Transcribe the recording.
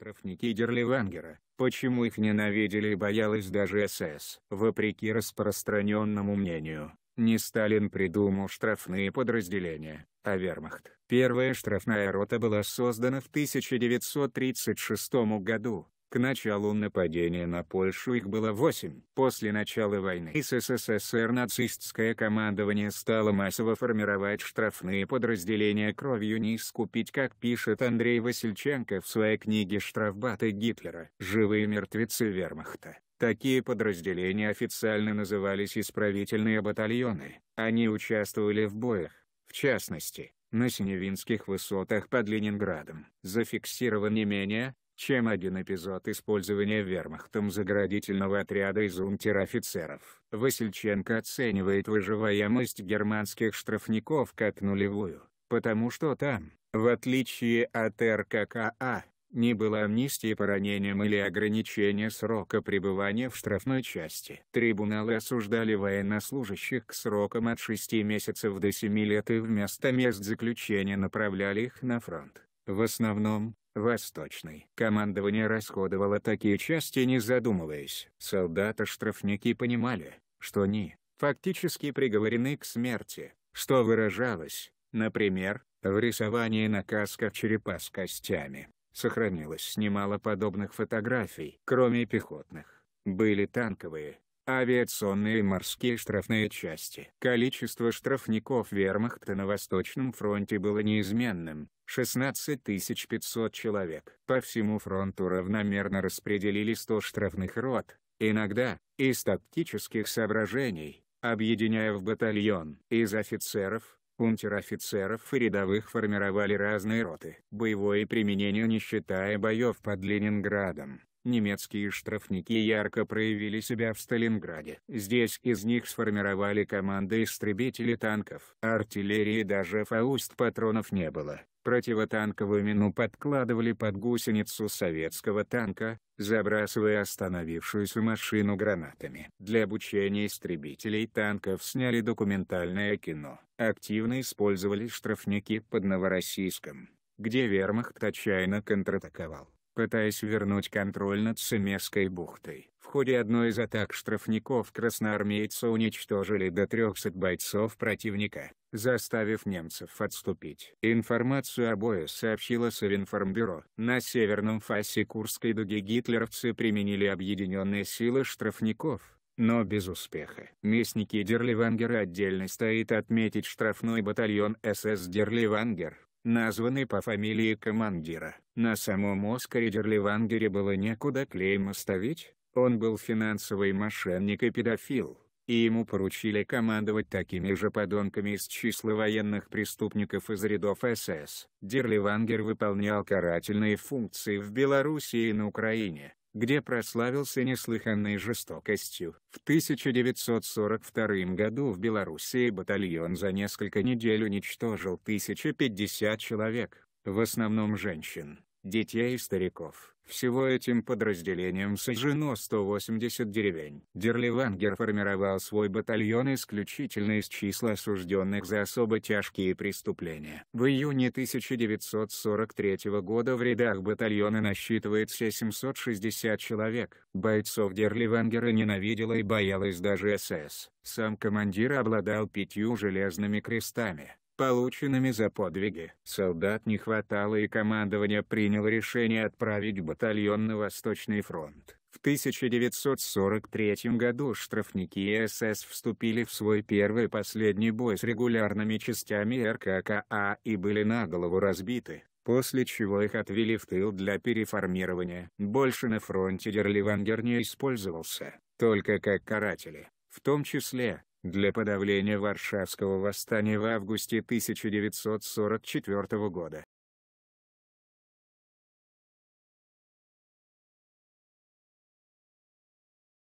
штрафники Дерливангера, почему их ненавидели и боялась даже СС. Вопреки распространенному мнению, не Сталин придумал штрафные подразделения, а вермахт. Первая штрафная рота была создана в 1936 году, к началу нападения на Польшу их было восемь После начала войны с СССР нацистское командование стало массово формировать штрафные подразделения кровью не искупить как пишет Андрей Васильченко в своей книге «Штрафбаты Гитлера. Живые мертвецы вермахта». Такие подразделения официально назывались исправительные батальоны, они участвовали в боях, в частности, на Синевинских высотах под Ленинградом. Зафиксировано не менее чем один эпизод использования вермахтом заградительного отряда из унтер-офицеров. Васильченко оценивает выживаемость германских штрафников как нулевую, потому что там, в отличие от РККА, а, не было амнистии по ранениям или ограничения срока пребывания в штрафной части. Трибуналы осуждали военнослужащих к срокам от 6 месяцев до 7 лет и вместо мест заключения направляли их на фронт. В основном, Восточный Командование расходовало такие части не задумываясь. Солдаты-штрафники понимали, что они фактически приговорены к смерти, что выражалось, например, в рисовании на касках черепа с костями. Сохранилось немало подобных фотографий. Кроме пехотных, были танковые, авиационные и морские штрафные части. Количество штрафников вермахта на Восточном фронте было неизменным, 16 500 человек. По всему фронту равномерно распределили 100 штрафных рот, иногда, из тактических соображений, объединяя в батальон. Из офицеров, унтер-офицеров и рядовых формировали разные роты. Боевое применение не считая боев под Ленинградом. Немецкие штрафники ярко проявили себя в Сталинграде. Здесь из них сформировали команды истребителей танков. Артиллерии даже фауст патронов не было. Противотанковую мину подкладывали под гусеницу советского танка, забрасывая остановившуюся машину гранатами. Для обучения истребителей танков сняли документальное кино. Активно использовали штрафники под Новороссийском, где вермахт отчаянно контратаковал пытаясь вернуть контроль над Семесской бухтой. В ходе одной из атак штрафников красноармейцы уничтожили до 300 бойцов противника, заставив немцев отступить. Информацию о бою сообщило Совинформбюро. На северном фасе Курской дуги гитлеровцы применили объединенные силы штрафников, но без успеха. Местники Дерливангера отдельно стоит отметить штрафной батальон СС Дерливангер, названы по фамилии командира. На самом Оскаре Дерливангере было некуда клейма ставить, он был финансовый мошенник и педофил, и ему поручили командовать такими же подонками из числа военных преступников из рядов СС. Дерливангер выполнял карательные функции в Белоруссии и на Украине где прославился неслыханной жестокостью. В 1942 году в Белоруссии батальон за несколько недель уничтожил 1050 человек, в основном женщин детей и стариков. Всего этим подразделением сожжено 180 деревень. Дерливангер формировал свой батальон исключительно из числа осужденных за особо тяжкие преступления. В июне 1943 года в рядах батальона насчитывается 760 человек. Бойцов Дерливангера ненавидела и боялась даже СС. Сам командир обладал пятью железными крестами полученными за подвиги. Солдат не хватало и командование приняло решение отправить батальон на Восточный фронт. В 1943 году штрафники СС вступили в свой первый и последний бой с регулярными частями РККА и были на голову разбиты, после чего их отвели в тыл для переформирования. Больше на фронте Дерливангер не использовался, только как каратели, в том числе, для подавления Варшавского восстания в августе 1944 года.